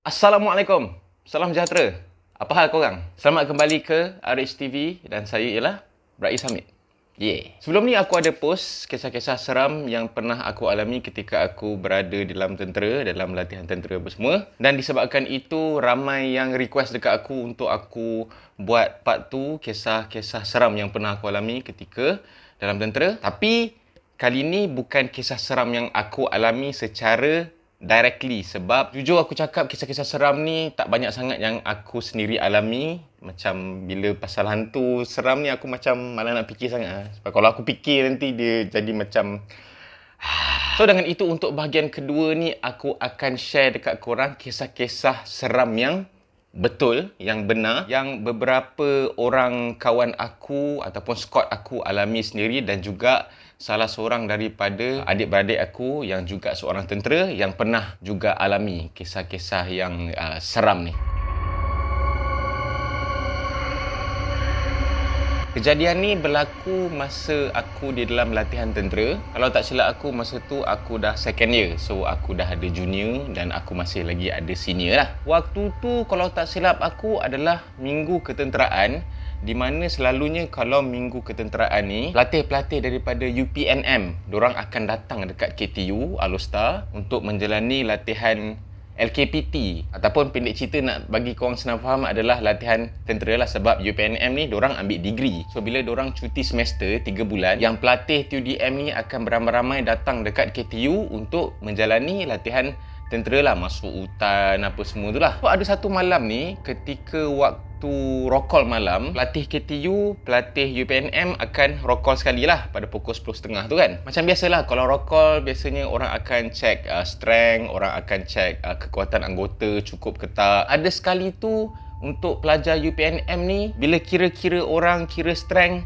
Assalamualaikum. Salam sejahtera. Apa hal korang? Selamat kembali ke RH TV dan saya ialah Rais Samit. Yeah. Sebelum ni aku ada post kisah-kisah seram yang pernah aku alami ketika aku berada dalam tentera, dalam latihan tentera apa semua. Dan disebabkan itu, ramai yang request dekat aku untuk aku buat part tu kisah-kisah seram yang pernah aku alami ketika dalam tentera. Tapi, kali ini bukan kisah seram yang aku alami secara directly sebab jujur aku cakap kisah-kisah seram ni tak banyak sangat yang aku sendiri alami macam bila pasal hantu seram ni aku macam malah nak fikir sangat ah. sebab kalau aku fikir nanti dia jadi macam so dengan itu untuk bahagian kedua ni aku akan share dekat korang kisah-kisah seram yang betul yang benar yang beberapa orang kawan aku ataupun Scott aku alami sendiri dan juga salah seorang daripada adik-beradik aku yang juga seorang tentera yang pernah juga alami kisah-kisah yang uh, seram ni. Kejadian ni berlaku masa aku di dalam latihan tentera. Kalau tak silap aku, masa tu aku dah second year. So, aku dah ada junior dan aku masih lagi ada senior lah. Waktu tu, kalau tak silap aku adalah minggu ketenteraan di mana selalunya kalau minggu ketenteraan ni pelatih-pelatih daripada UPNM diorang akan datang dekat KTU Alostar untuk menjalani latihan LKPT ataupun pendek cerita nak bagi korang senang faham adalah latihan tentera lah sebab UPNM ni diorang ambil degree so bila diorang cuti semester 3 bulan yang pelatih TUDM ni akan beramai-ramai datang dekat KTU untuk menjalani latihan tentera lah masuk hutan apa semua tu lah. So, ada satu malam ni ketika waktu rokol malam, pelatih KTU, pelatih UPNM akan rokol sekali lah pada pukul 10.30 tu kan. Macam biasalah kalau rokol biasanya orang akan cek uh, strength, orang akan cek uh, kekuatan anggota cukup ke tak. Ada sekali tu untuk pelajar UPNM ni bila kira-kira orang kira strength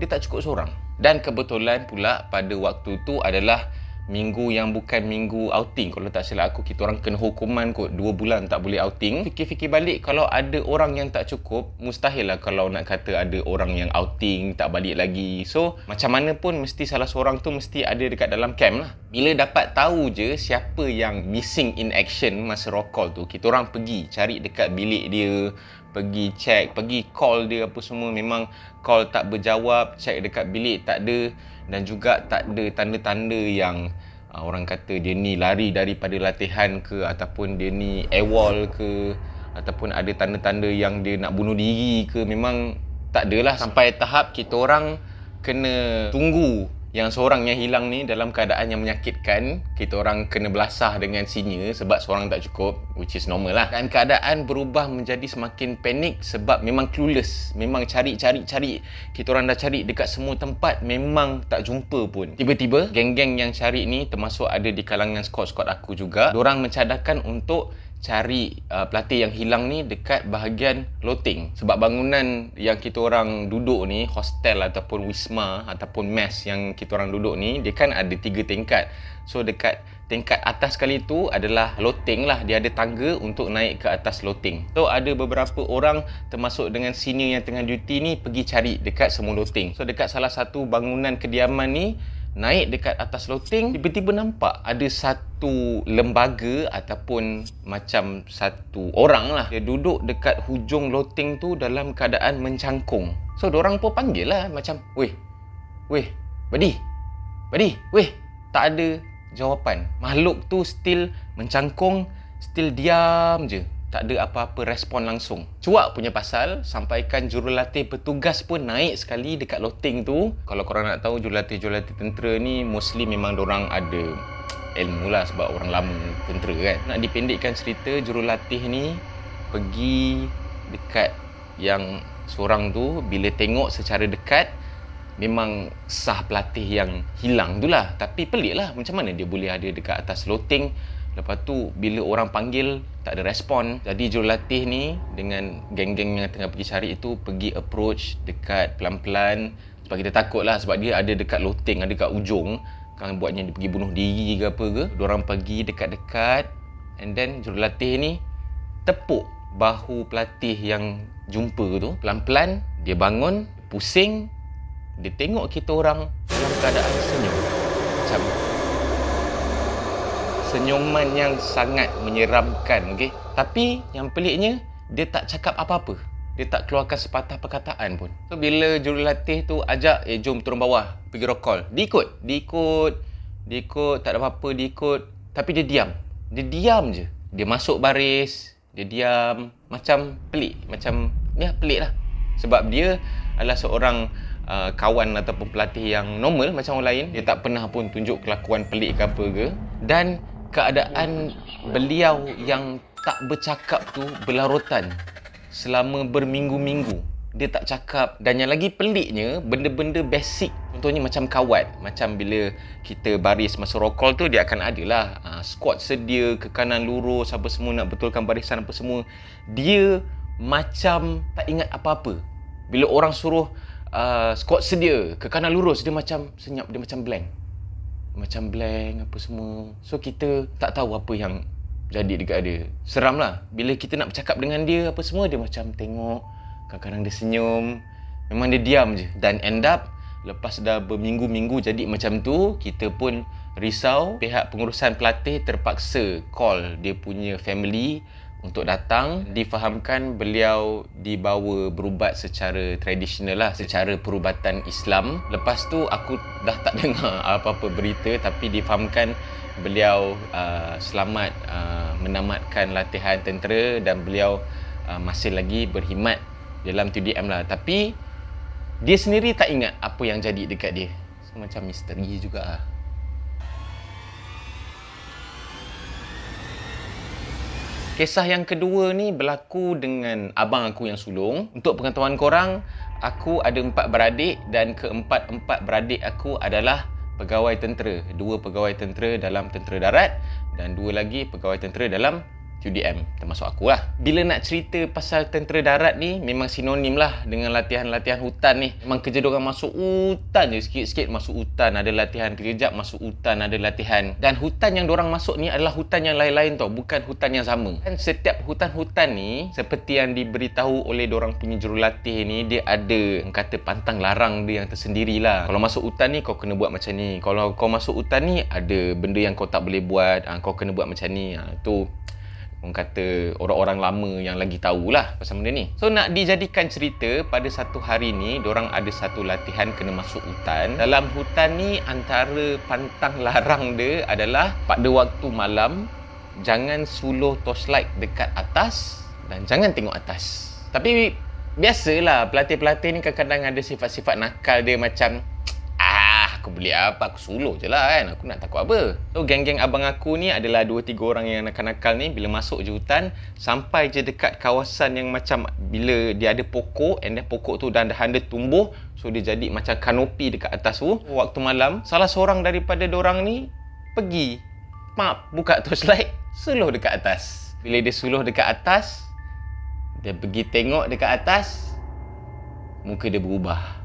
dia tak cukup seorang. Dan kebetulan pula pada waktu tu adalah minggu yang bukan minggu outing kalau tak silap aku kita orang kena hukuman kot dua bulan tak boleh outing fikir-fikir balik kalau ada orang yang tak cukup mustahil lah kalau nak kata ada orang yang outing tak balik lagi so macam mana pun mesti salah seorang tu mesti ada dekat dalam camp lah bila dapat tahu je siapa yang missing in action masa roll call tu kita orang pergi cari dekat bilik dia pergi check pergi call dia apa semua memang call tak berjawab check dekat bilik tak ada dan juga tak ada tanda-tanda yang uh, orang kata dia ni lari daripada latihan ke ataupun dia ni awol ke ataupun ada tanda-tanda yang dia nak bunuh diri ke memang tak adalah sampai tahap kita orang kena tunggu yang seorang yang hilang ni dalam keadaan yang menyakitkan kita orang kena belasah dengan sinya sebab seorang tak cukup which is normal lah dan keadaan berubah menjadi semakin panik sebab memang clueless memang cari-cari-cari kita orang dah cari dekat semua tempat memang tak jumpa pun tiba-tiba geng-geng yang cari ni termasuk ada di kalangan squad-squad aku juga orang mencadangkan untuk cari uh, pelatih yang hilang ni dekat bahagian loting sebab bangunan yang kita orang duduk ni hostel ataupun wisma ataupun mess yang kita orang duduk ni dia kan ada tiga tingkat so dekat tingkat atas sekali tu adalah loting lah dia ada tangga untuk naik ke atas loting so ada beberapa orang termasuk dengan senior yang tengah duty ni pergi cari dekat semua loting so dekat salah satu bangunan kediaman ni naik dekat atas loteng tiba-tiba nampak ada satu lembaga ataupun macam satu orang lah dia duduk dekat hujung loteng tu dalam keadaan mencangkung so orang pun panggil lah macam weh weh badi badi weh tak ada jawapan makhluk tu still mencangkung still diam je tak ada apa-apa respon langsung. Cuak punya pasal, sampaikan jurulatih bertugas pun naik sekali dekat loteng tu. Kalau korang nak tahu jurulatih-jurulatih tentera ni, mostly memang orang ada ilmu lah sebab orang lama tentera kan. Nak dipendekkan cerita, jurulatih ni pergi dekat yang seorang tu bila tengok secara dekat memang sah pelatih yang hilang tu lah tapi pelik lah macam mana dia boleh ada dekat atas loteng Lepas tu bila orang panggil tak ada respon. Jadi jurulatih ni dengan geng-geng yang tengah pergi cari itu pergi approach dekat pelan-pelan sebab kita takut lah sebab dia ada dekat loteng, ada dekat ujung kan buatnya dia pergi bunuh diri ke apa ke. Diorang pergi dekat-dekat and then jurulatih ni tepuk bahu pelatih yang jumpa tu. Pelan-pelan dia bangun, pusing, dia tengok kita orang dalam keadaan senyum. Macam senyuman yang sangat menyeramkan okay? tapi yang peliknya dia tak cakap apa-apa dia tak keluarkan sepatah perkataan pun so bila jurulatih tu ajak eh jom turun bawah pergi roll call diikut diikut diikut tak ada apa-apa diikut tapi dia diam dia diam je dia masuk baris dia diam macam pelik macam dia ya, pelik lah sebab dia adalah seorang uh, kawan ataupun pelatih yang normal macam orang lain dia tak pernah pun tunjuk kelakuan pelik ke apa ke dan keadaan beliau yang tak bercakap tu berlarutan selama berminggu-minggu dia tak cakap dan yang lagi peliknya benda-benda basic contohnya macam kawat macam bila kita baris masa rokol tu dia akan ada lah uh, ah, squat sedia ke kanan lurus apa semua nak betulkan barisan apa semua dia macam tak ingat apa-apa bila orang suruh uh, ah, squat sedia ke kanan lurus dia macam senyap dia macam blank macam blank apa semua so kita tak tahu apa yang jadi dekat dia seram lah bila kita nak bercakap dengan dia apa semua dia macam tengok kadang-kadang dia senyum memang dia diam je dan end up lepas dah berminggu-minggu jadi macam tu kita pun risau pihak pengurusan pelatih terpaksa call dia punya family untuk datang difahamkan beliau dibawa berubat secara tradisional lah secara perubatan Islam lepas tu aku dah tak dengar apa-apa berita tapi difahamkan beliau uh, selamat uh, menamatkan latihan tentera dan beliau uh, masih lagi berkhidmat dalam TDM lah tapi dia sendiri tak ingat apa yang jadi dekat dia so, macam misteri juga ah Kisah yang kedua ni berlaku dengan abang aku yang sulung. Untuk pengetahuan korang, aku ada empat beradik dan keempat-empat beradik aku adalah pegawai tentera. Dua pegawai tentera dalam tentera darat dan dua lagi pegawai tentera dalam QDM termasuk aku lah. Bila nak cerita pasal tentera darat ni memang sinonim lah dengan latihan-latihan hutan ni. Memang kerja diorang masuk hutan je sikit-sikit masuk hutan ada latihan kejap masuk hutan ada latihan. Dan hutan yang diorang masuk ni adalah hutan yang lain-lain tau bukan hutan yang sama. Dan setiap hutan-hutan ni seperti yang diberitahu oleh diorang punya jurulatih ni dia ada yang kata pantang larang dia yang tersendiri lah. Kalau masuk hutan ni kau kena buat macam ni. Kalau kau masuk hutan ni ada benda yang kau tak boleh buat ha, kau kena buat macam ni. Ha, tu orang kata orang-orang lama yang lagi tahu lah pasal benda ni. So nak dijadikan cerita pada satu hari ni orang ada satu latihan kena masuk hutan. Dalam hutan ni antara pantang larang dia adalah pada waktu malam jangan suluh torchlight dekat atas dan jangan tengok atas. Tapi biasalah pelatih-pelatih ni kadang-kadang ada sifat-sifat nakal dia macam aku beli apa aku suluh je lah kan aku nak takut apa so geng-geng abang aku ni adalah 2-3 orang yang nakal-nakal ni bila masuk je hutan sampai je dekat kawasan yang macam bila dia ada pokok and then pokok tu dah dia tumbuh so dia jadi macam kanopi dekat atas tu waktu malam salah seorang daripada orang ni pergi mak buka torchlight suluh dekat atas bila dia suluh dekat atas dia pergi tengok dekat atas muka dia berubah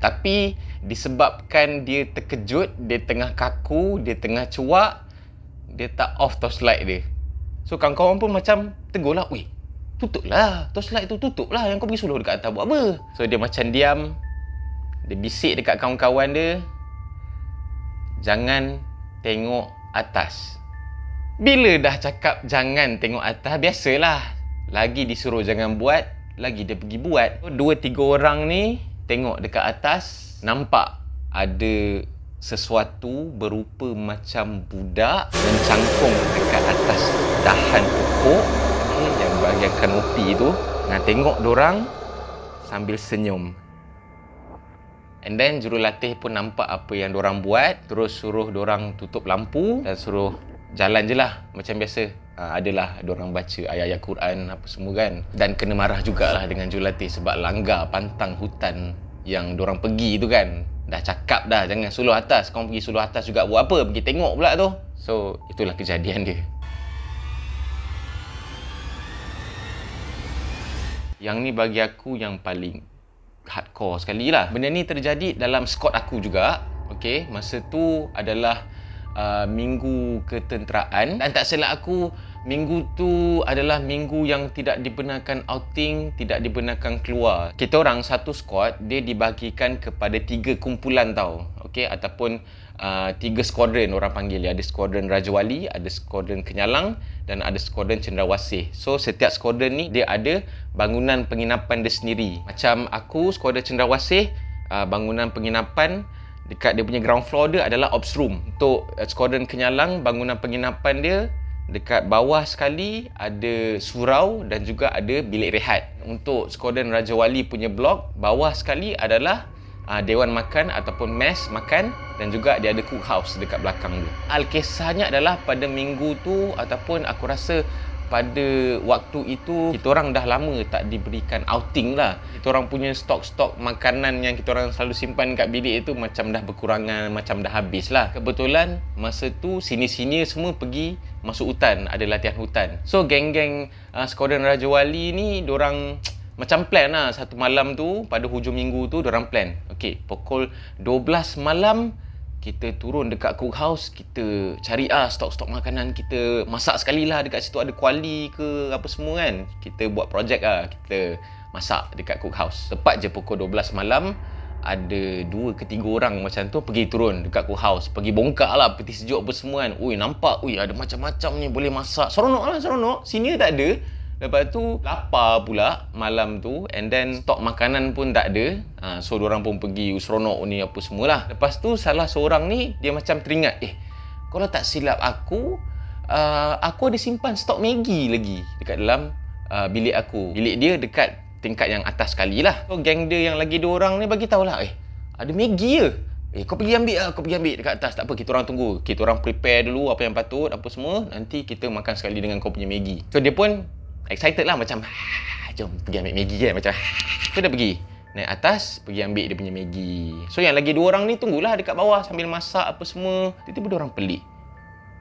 tapi disebabkan dia terkejut, dia tengah kaku, dia tengah cuak, dia tak off torchlight dia. So kawan-kawan pun macam tegurlah, "Weh, tutuplah torchlight tu, tutuplah. Yang kau pergi suluh dekat atas buat apa?" So dia macam diam. Dia bisik dekat kawan-kawan dia, "Jangan tengok atas." Bila dah cakap jangan tengok atas, biasalah. Lagi disuruh jangan buat, lagi dia pergi buat. So, dua tiga orang ni tengok dekat atas nampak ada sesuatu berupa macam budak mencangkung dekat atas dahan pokok okay, yang bahagian kanopi tu nak tengok orang sambil senyum and then jurulatih pun nampak apa yang orang buat terus suruh orang tutup lampu dan suruh jalan je lah macam biasa ha, adalah orang baca ayat-ayat Quran apa semua kan dan kena marah jugalah dengan Julati sebab langgar pantang hutan yang orang pergi tu kan dah cakap dah jangan suluh atas kau pergi suluh atas juga buat apa pergi tengok pula tu so itulah kejadian dia yang ni bagi aku yang paling hardcore sekali lah benda ni terjadi dalam squad aku juga Okay, masa tu adalah Uh, minggu ketenteraan dan tak silap aku minggu tu adalah minggu yang tidak dibenarkan outing, tidak dibenarkan keluar. Kita orang satu squad dia dibagikan kepada tiga kumpulan tau. Okey ataupun uh, tiga squadron orang panggil ya. Ada squadron Raja Wali, ada squadron Kenyalang dan ada squadron Cendrawasih. So setiap squadron ni dia ada bangunan penginapan dia sendiri. Macam aku squadron Cendrawasih, uh, bangunan penginapan dekat dia punya ground floor dia adalah ops room untuk uh, squadron kenyalang bangunan penginapan dia dekat bawah sekali ada surau dan juga ada bilik rehat untuk squadron raja wali punya blok bawah sekali adalah uh, dewan makan ataupun mess makan dan juga dia ada cook house dekat belakang dia al adalah pada minggu tu ataupun aku rasa pada waktu itu kita orang dah lama tak diberikan outing lah kita orang punya stok-stok makanan yang kita orang selalu simpan kat bilik itu macam dah berkurangan macam dah habis lah kebetulan masa tu sini-sini semua pergi masuk hutan ada latihan hutan so geng-geng uh, Skodan Raja Wali ni orang macam plan lah satu malam tu pada hujung minggu tu orang plan okey pukul 12 malam kita turun dekat cook house kita cari ah stok-stok makanan kita masak sekali lah dekat situ ada kuali ke apa semua kan kita buat projek ah kita masak dekat cook house tepat je pukul 12 malam ada dua ke tiga orang macam tu pergi turun dekat cook house pergi bongkar lah peti sejuk apa semua kan ui nampak ui ada macam-macam ni boleh masak seronok lah seronok sini tak ada Lepas tu lapar pula malam tu and then stok makanan pun tak ada. Ha, so orang pun pergi seronok ni apa semualah. Lepas tu salah seorang ni dia macam teringat eh kalau tak silap aku uh, aku ada simpan stok Maggi lagi dekat dalam uh, bilik aku. Bilik dia dekat tingkat yang atas sekali lah. So geng dia yang lagi dua orang ni bagi tahulah eh ada Maggi ke? Ya? Eh kau pergi ambil lah, kau pergi ambil dekat atas. Tak apa, kita orang tunggu. Kita orang prepare dulu apa yang patut, apa semua. Nanti kita makan sekali dengan kau punya Maggi. So dia pun excited lah macam jom pergi ambil Maggie kan macam tu dah pergi naik atas pergi ambil dia punya Maggie. so yang lagi dua orang ni tunggulah dekat bawah sambil masak apa semua tiba-tiba dia orang pelik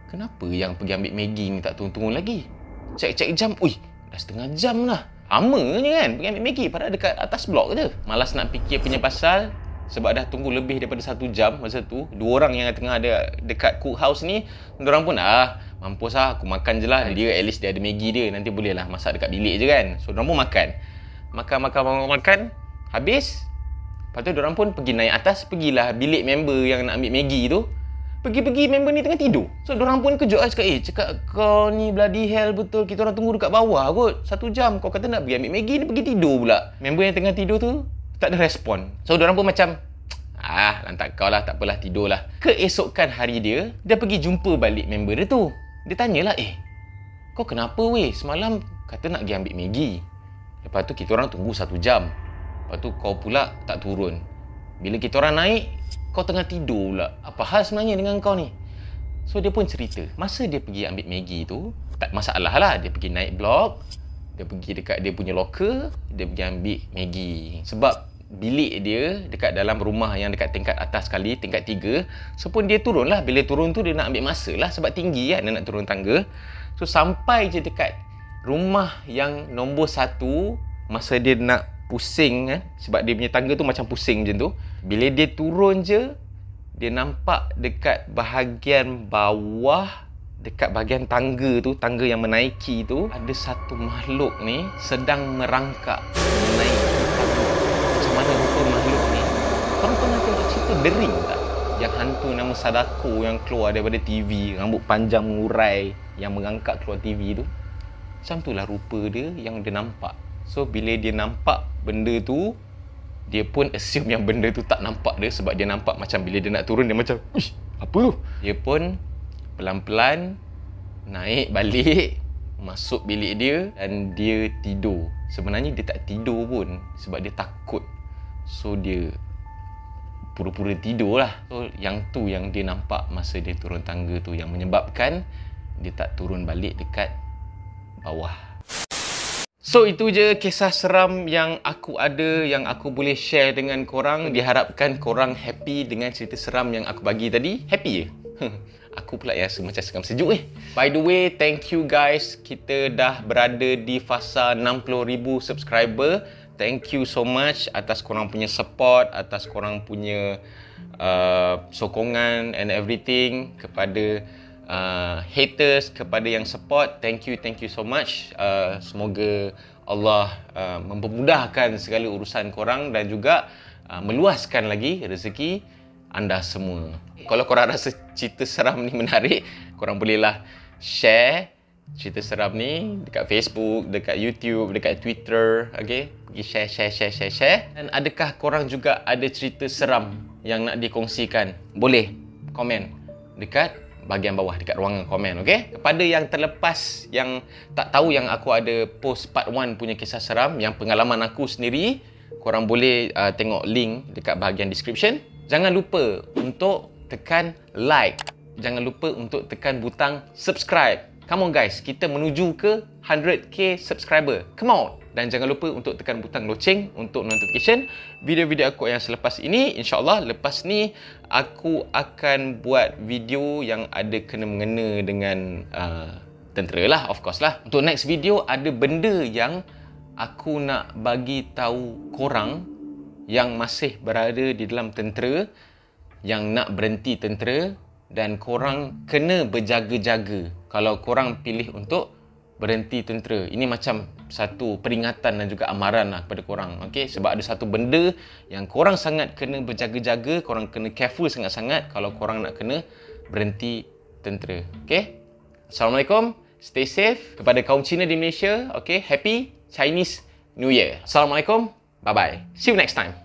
kenapa yang pergi ambil Maggie ni tak tunggu-tunggu lagi cek-cek jam ui dah setengah jam lah lamanya kan pergi ambil Maggie padahal dekat atas blok je malas nak fikir punya pasal sebab dah tunggu lebih daripada satu jam masa tu dua orang yang tengah ada dekat cook house ni orang pun dah mampus lah aku makan je lah dia at least dia ada Maggi dia nanti boleh lah masak dekat bilik je kan so diorang pun makan makan makan makan makan habis lepas tu diorang pun pergi naik atas pergilah bilik member yang nak ambil Maggi tu pergi-pergi member ni tengah tidur so diorang pun kejut lah cakap eh cakap kau ni bloody hell betul kita orang tunggu dekat bawah kot satu jam kau kata nak pergi ambil Maggi ni pergi tidur pula member yang tengah tidur tu tak ada respon so diorang pun macam Ah, lantak kau lah, tak apalah, tidur lah. Keesokan hari dia, dia pergi jumpa balik member dia tu. Dia tanyalah, eh, kau kenapa weh? Semalam kata nak pergi ambil Maggi. Lepas tu kita orang tunggu satu jam. Lepas tu kau pula tak turun. Bila kita orang naik, kau tengah tidur pula. Apa hal sebenarnya dengan kau ni? So dia pun cerita. Masa dia pergi ambil Maggi tu, tak masalah lah. Dia pergi naik blok. Dia pergi dekat dia punya loker. Dia pergi ambil Maggi. Sebab bilik dia dekat dalam rumah yang dekat tingkat atas sekali, tingkat tiga. So pun dia turun lah. Bila turun tu dia nak ambil masa lah sebab tinggi kan dia nak turun tangga. So sampai je dekat rumah yang nombor satu, masa dia nak pusing kan. Sebab dia punya tangga tu macam pusing macam tu. Bila dia turun je, dia nampak dekat bahagian bawah dekat bahagian tangga tu, tangga yang menaiki tu, ada satu makhluk ni sedang merangkak menaiki. the tak? Yang hantu nama Sadako yang keluar daripada TV Rambut panjang mengurai yang mengangkat keluar TV tu Macam tu lah rupa dia yang dia nampak So bila dia nampak benda tu Dia pun assume yang benda tu tak nampak dia Sebab dia nampak macam bila dia nak turun dia macam Ih, apa tu? Dia pun pelan-pelan naik balik Masuk bilik dia dan dia tidur Sebenarnya dia tak tidur pun sebab dia takut So dia pura-pura tidur lah. So, yang tu yang dia nampak masa dia turun tangga tu yang menyebabkan dia tak turun balik dekat bawah. So itu je kisah seram yang aku ada yang aku boleh share dengan korang. Diharapkan korang happy dengan cerita seram yang aku bagi tadi. Happy je. aku pula yang rasa macam seram sejuk eh. By the way, thank you guys. Kita dah berada di fasa 60,000 subscriber thank you so much atas korang punya support atas korang punya uh, sokongan and everything kepada uh, haters kepada yang support thank you thank you so much uh, semoga Allah uh, mempermudahkan segala urusan korang dan juga uh, meluaskan lagi rezeki anda semua kalau korang rasa cerita seram ni menarik korang bolehlah share cerita seram ni dekat Facebook, dekat YouTube, dekat Twitter, okey? Pergi share share share share share. Dan adakah korang juga ada cerita seram yang nak dikongsikan? Boleh komen dekat bahagian bawah dekat ruangan komen, okey? Kepada yang terlepas yang tak tahu yang aku ada post part 1 punya kisah seram yang pengalaman aku sendiri, korang boleh uh, tengok link dekat bahagian description. Jangan lupa untuk tekan like. Jangan lupa untuk tekan butang subscribe. Come on guys, kita menuju ke 100k subscriber. Come on. Dan jangan lupa untuk tekan butang loceng untuk notification video-video aku yang selepas ini. InsyaAllah lepas ni aku akan buat video yang ada kena mengena dengan uh, tentera lah of course lah. Untuk next video ada benda yang aku nak bagi tahu korang yang masih berada di dalam tentera yang nak berhenti tentera dan korang kena berjaga-jaga kalau korang pilih untuk berhenti tentera. Ini macam satu peringatan dan juga amaran lah kepada korang. Okay? Sebab ada satu benda yang korang sangat kena berjaga-jaga, korang kena careful sangat-sangat kalau korang nak kena berhenti tentera. Okay? Assalamualaikum. Stay safe. Kepada kaum Cina di Malaysia, okay? happy Chinese New Year. Assalamualaikum. Bye-bye. See you next time.